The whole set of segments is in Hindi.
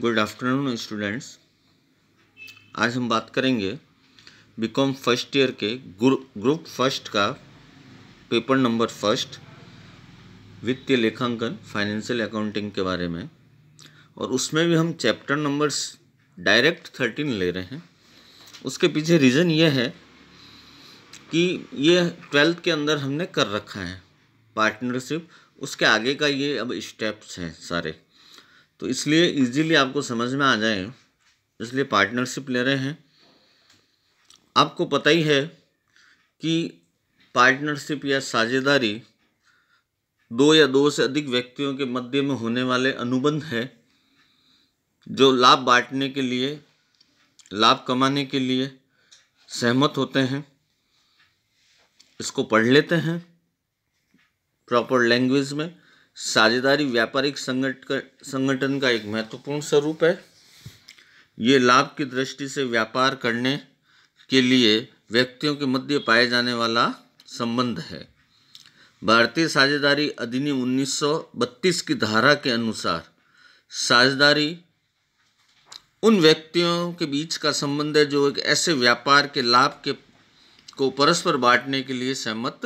गुड आफ्टरनून स्टूडेंट्स आज हम बात करेंगे बीकॉम फर्स्ट ईयर के ग्रुप फर्स्ट का पेपर नंबर फर्स्ट वित्तीय लेखांकन फाइनेंशियल अकाउंटिंग के बारे में और उसमें भी हम चैप्टर नंबर डायरेक्ट थर्टीन ले रहे हैं उसके पीछे रीज़न ये है कि ये ट्वेल्थ के अंदर हमने कर रखा है पार्टनरशिप उसके आगे का ये अब स्टेप्स हैं सारे तो इसलिए इजीली आपको समझ में आ जाए इसलिए पार्टनरशिप ले रहे हैं आपको पता ही है कि पार्टनरशिप या साझेदारी दो या दो से अधिक व्यक्तियों के मध्य में होने वाले अनुबंध है जो लाभ बांटने के लिए लाभ कमाने के लिए सहमत होते हैं इसको पढ़ लेते हैं प्रॉपर लैंग्वेज में साझेदारी व्यापारिक संगठन का एक महत्वपूर्ण स्वरूप है ये लाभ की दृष्टि से व्यापार करने के लिए व्यक्तियों के मध्य पाए जाने वाला संबंध है भारतीय साझेदारी अधिनियम 1932 की धारा के अनुसार साझेदारी उन व्यक्तियों के बीच का संबंध है जो एक ऐसे व्यापार के लाभ के को परस्पर बांटने के लिए सहमत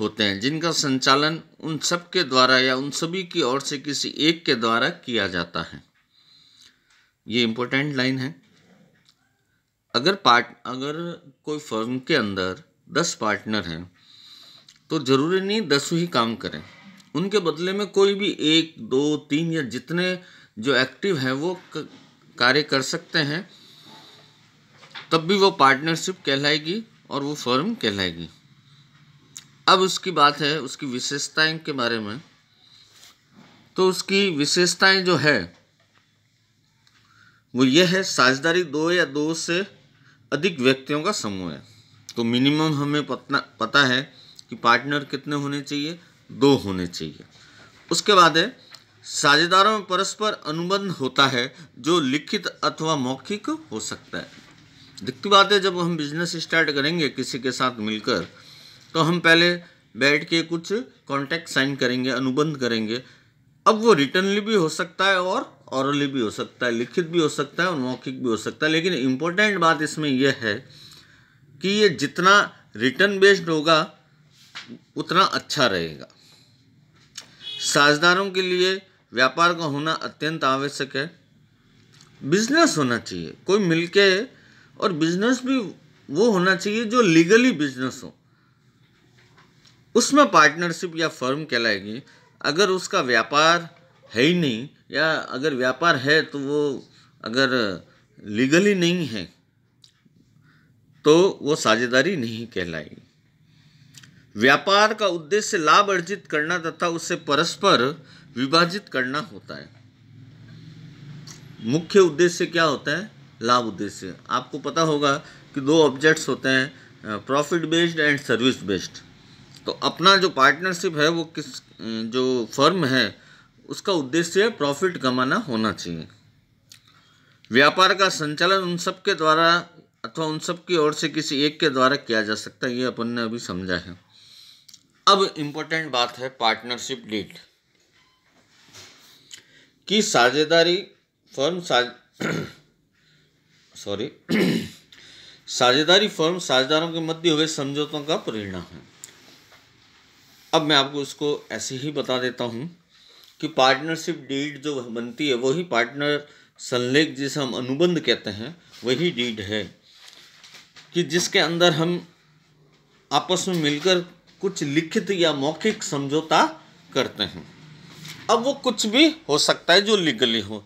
होते हैं जिनका संचालन उन सब के द्वारा या उन सभी की ओर से किसी एक के द्वारा किया जाता है ये इम्पोर्टेंट लाइन है अगर पार्ट अगर कोई फर्म के अंदर दस पार्टनर हैं तो ज़रूरी नहीं दस ही काम करें उनके बदले में कोई भी एक दो तीन या जितने जो एक्टिव हैं वो कार्य कर सकते हैं तब भी वो पार्टनरशिप कहलाएगी और वो फर्म कहलाएगी अब उसकी बात है उसकी विशेषताएं के बारे में तो उसकी विशेषताएं जो है वो ये है साझेदारी दो या दो से अधिक व्यक्तियों का समूह है तो मिनिमम हमें पता है कि पार्टनर कितने होने चाहिए दो होने चाहिए उसके बाद है साझेदारों में परस्पर अनुबंध होता है जो लिखित अथवा मौखिक हो सकता है दिखती बात है जब हम बिजनेस स्टार्ट करेंगे किसी के साथ मिलकर तो हम पहले बैठ के कुछ कॉन्टैक्ट साइन करेंगे अनुबंध करेंगे अब वो रिटर्नली भी हो सकता है और औरली भी हो सकता है लिखित भी हो सकता है और मौखिक भी हो सकता है लेकिन इम्पोर्टेंट बात इसमें यह है कि ये जितना रिटर्न बेस्ड होगा उतना अच्छा रहेगा साझदारों के लिए व्यापार का होना अत्यंत आवश्यक है बिजनेस होना चाहिए कोई मिलके और बिजनेस भी वो होना चाहिए जो लीगली बिजनेस हो उसमें पार्टनरशिप या फर्म कहलाएगी अगर उसका व्यापार है ही नहीं या अगर व्यापार है तो वो अगर लीगली नहीं है तो वो साझेदारी नहीं कहलाएगी व्यापार का उद्देश्य लाभ अर्जित करना तथा उसे परस्पर विभाजित करना होता है मुख्य उद्देश्य क्या होता है लाभ उद्देश्य आपको पता होगा कि दो ऑब्जेक्ट्स होते हैं profit based and service based तो अपना जो पार्टनरशिप है वो किस जो फर्म है उसका उद्देश्य प्रॉफिट कमाना होना चाहिए व्यापार का संचालन उन सब के द्वारा अथवा उन सब की ओर से किसी एक के द्वारा किया जा सकता है ये अपन ने अभी समझा है अब इम्पोर्टेंट बात है पार्टनरशिप डीट कि साझेदारी फर्म सॉरी साझेदारी फर्म साझेदारों के मध्य हुए समझौतों का परिणाम है अब मैं आपको इसको ऐसे ही बता देता हूँ कि पार्टनरशिप डीड जो बनती है वही पार्टनर संलेख जिसे हम अनुबंध कहते हैं वही डीड है कि जिसके अंदर हम आपस में मिलकर कुछ लिखित या मौखिक समझौता करते हैं अब वो कुछ भी हो सकता है जो लीगली हो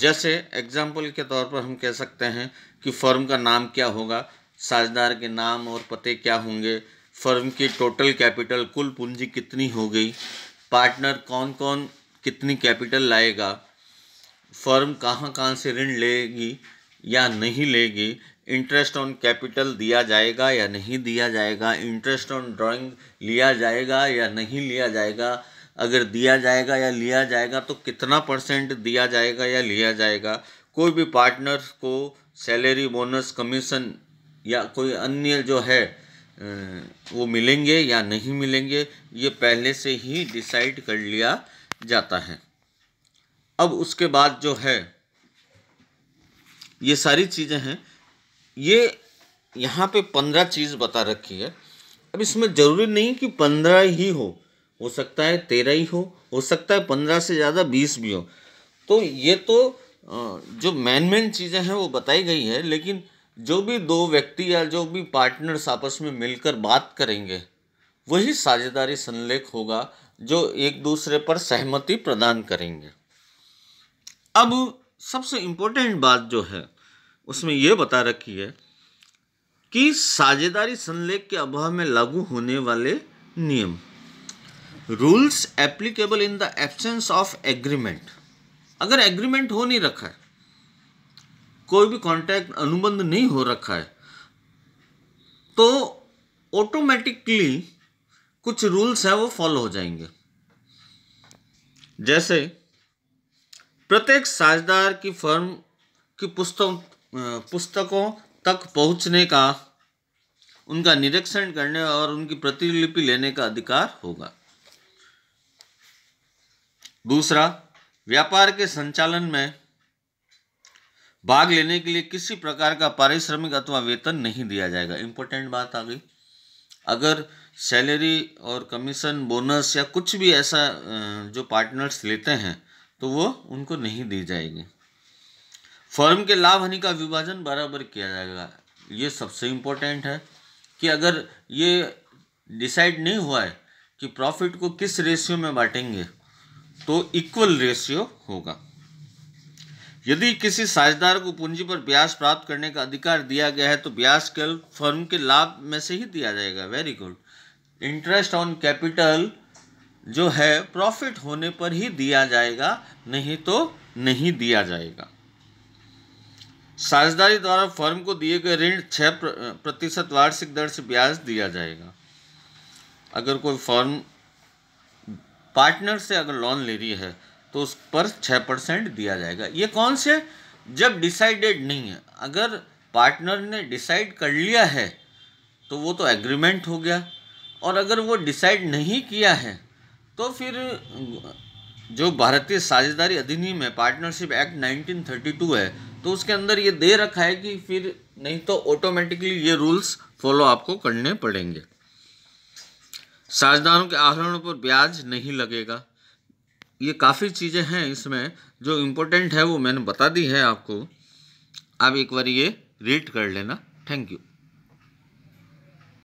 जैसे एग्जाम्पल के तौर पर हम कह सकते हैं कि फर्म का नाम क्या होगा साझेदार के नाम और पते क्या होंगे फर्म की टोटल कैपिटल कुल पूंजी कितनी हो गई पार्टनर कौन कौन कितनी कैपिटल लाएगा फर्म कहाँ कहाँ से ऋण लेगी या नहीं लेगी इंटरेस्ट ऑन कैपिटल दिया जाएगा या नहीं दिया जाएगा इंटरेस्ट ऑन ड्राइंग लिया जाएगा या नहीं लिया जाएगा अगर दिया जाएगा या लिया जाएगा तो कितना परसेंट दिया जाएगा या लिया जाएगा कोई भी पार्टनर को सैलरी बोनस कमीशन या कोई अन्य जो है वो मिलेंगे या नहीं मिलेंगे ये पहले से ही डिसाइड कर लिया जाता है अब उसके बाद जो है ये सारी चीज़ें हैं ये यहाँ पे पंद्रह चीज़ बता रखी है अब इसमें ज़रूरी नहीं कि पंद्रह ही हो हो सकता है तेरह ही हो हो सकता है पंद्रह से ज़्यादा बीस भी हो तो ये तो जो मैन मैन चीज़ें हैं वो बताई गई है लेकिन जो भी दो व्यक्ति या जो भी पार्टनर्स आपस में मिलकर बात करेंगे वही साझेदारी संलेख होगा जो एक दूसरे पर सहमति प्रदान करेंगे अब सबसे इम्पोर्टेंट बात जो है उसमें यह बता रखी है कि साझेदारी संलेख के अभाव में लागू होने वाले नियम rules applicable in the absence of agreement अगर एग्रीमेंट हो नहीं रखा है कोई भी कॉन्टैक्ट अनुबंध नहीं हो रखा है तो ऑटोमेटिकली कुछ रूल्स हैं वो फॉलो हो जाएंगे जैसे प्रत्येक साझेदार की फर्म की पुस्तक पुस्तकों तक पहुंचने का उनका निरीक्षण करने और उनकी प्रतिलिपि लेने का अधिकार होगा दूसरा व्यापार के संचालन में भाग लेने के लिए किसी प्रकार का पारिश्रमिक अथवा वेतन नहीं दिया जाएगा इम्पोर्टेंट बात आ गई अगर सैलरी और कमीशन बोनस या कुछ भी ऐसा जो पार्टनर्स लेते हैं तो वो उनको नहीं दी जाएगी फर्म के लाभ हानि का विभाजन बराबर किया जाएगा ये सबसे इम्पोर्टेंट है कि अगर ये डिसाइड नहीं हुआ है कि प्रॉफिट को किस रेशियो में बांटेंगे तो इक्वल रेशियो होगा यदि किसी साझेदार को पूंजी पर ब्याज प्राप्त करने का अधिकार दिया गया है तो ब्याज केवल फर्म के लाभ में से ही दिया जाएगा very good interest on capital जो है प्रॉफिट होने पर ही दिया जाएगा नहीं तो नहीं दिया जाएगा साझेदारी द्वारा फर्म को दिए गए ऋण छः प्रतिशत वार्षिक दर से ब्याज दिया जाएगा अगर कोई फर्म पार्टनर से अगर लोन ले रही है तो उस पर छः परसेंट दिया जाएगा ये कौन से जब डिसाइडेड नहीं है अगर पार्टनर ने डिसाइड कर लिया है तो वो तो एग्रीमेंट हो गया और अगर वो डिसाइड नहीं किया है तो फिर जो भारतीय साझेदारी अधिनियम है पार्टनरशिप एक्ट 1932 है तो उसके अंदर ये दे रखा है कि फिर नहीं तो ऑटोमेटिकली ये रूल्स फॉलो आपको करने पड़ेंगे साझेदारों के आहरणों पर ब्याज नहीं लगेगा ये काफ़ी चीज़ें हैं इसमें जो इम्पोर्टेंट है वो मैंने बता दी है आपको आप एक बार ये रीड कर लेना थैंक यू